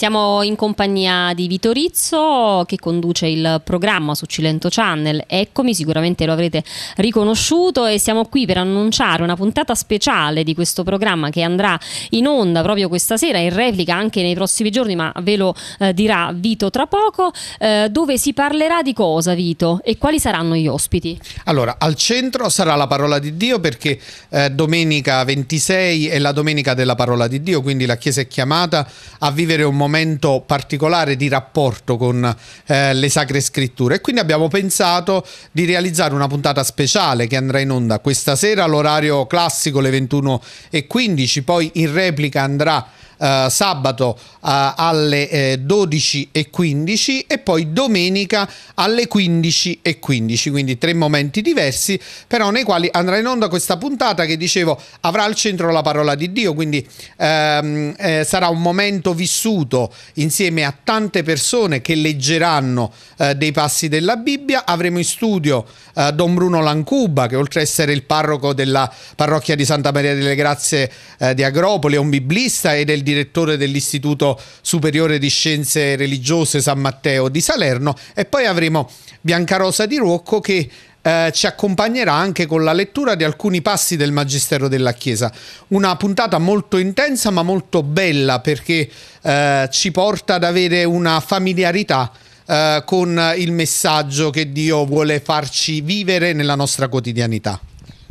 Siamo in compagnia di Vito Rizzo che conduce il programma su Cilento Channel. Eccomi, sicuramente lo avrete riconosciuto e siamo qui per annunciare una puntata speciale di questo programma che andrà in onda proprio questa sera, in replica anche nei prossimi giorni, ma ve lo eh, dirà Vito tra poco, eh, dove si parlerà di cosa Vito e quali saranno gli ospiti. Allora, al centro sarà la parola di Dio perché eh, domenica 26 è la domenica della parola di Dio, quindi la Chiesa è chiamata a vivere un momento momento particolare di rapporto con eh, le sacre scritture e quindi abbiamo pensato di realizzare una puntata speciale che andrà in onda questa sera all'orario classico le 21.15, poi in replica andrà Uh, sabato uh, alle eh, 12 e poi domenica alle 15.15, quindi tre momenti diversi però nei quali andrà in onda questa puntata che dicevo avrà al centro la parola di Dio quindi ehm, eh, sarà un momento vissuto mondo insieme a tante persone che leggeranno eh, dei passi della Bibbia. Avremo in studio eh, Don Bruno Lancuba, che oltre ad essere il parroco della parrocchia di Santa Maria delle Grazie eh, di Agropoli, è un biblista ed è il direttore dell'Istituto Superiore di Scienze Religiose San Matteo di Salerno. E poi avremo Biancarosa di Rocco che eh, ci accompagnerà anche con la lettura di alcuni passi del Magistero della Chiesa. Una puntata molto intensa ma molto bella perché eh, ci porta ad avere una familiarità eh, con il messaggio che Dio vuole farci vivere nella nostra quotidianità.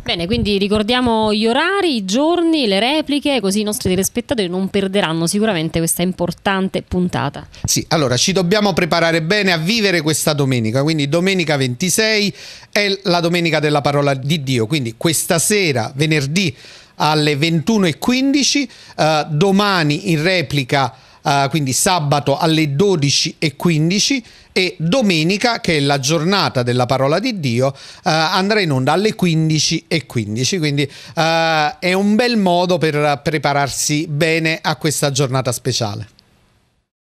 Bene, quindi ricordiamo gli orari, i giorni, le repliche, così i nostri telespettatori non perderanno sicuramente questa importante puntata. Sì, allora ci dobbiamo preparare bene a vivere questa domenica, quindi domenica 26 è la domenica della parola di Dio, quindi questa sera, venerdì alle 21.15, eh, domani in replica eh, quindi sabato alle 12.15 e domenica, che è la giornata della parola di Dio, eh, andrà in onda alle 15.15. 15. Quindi eh, è un bel modo per prepararsi bene a questa giornata speciale.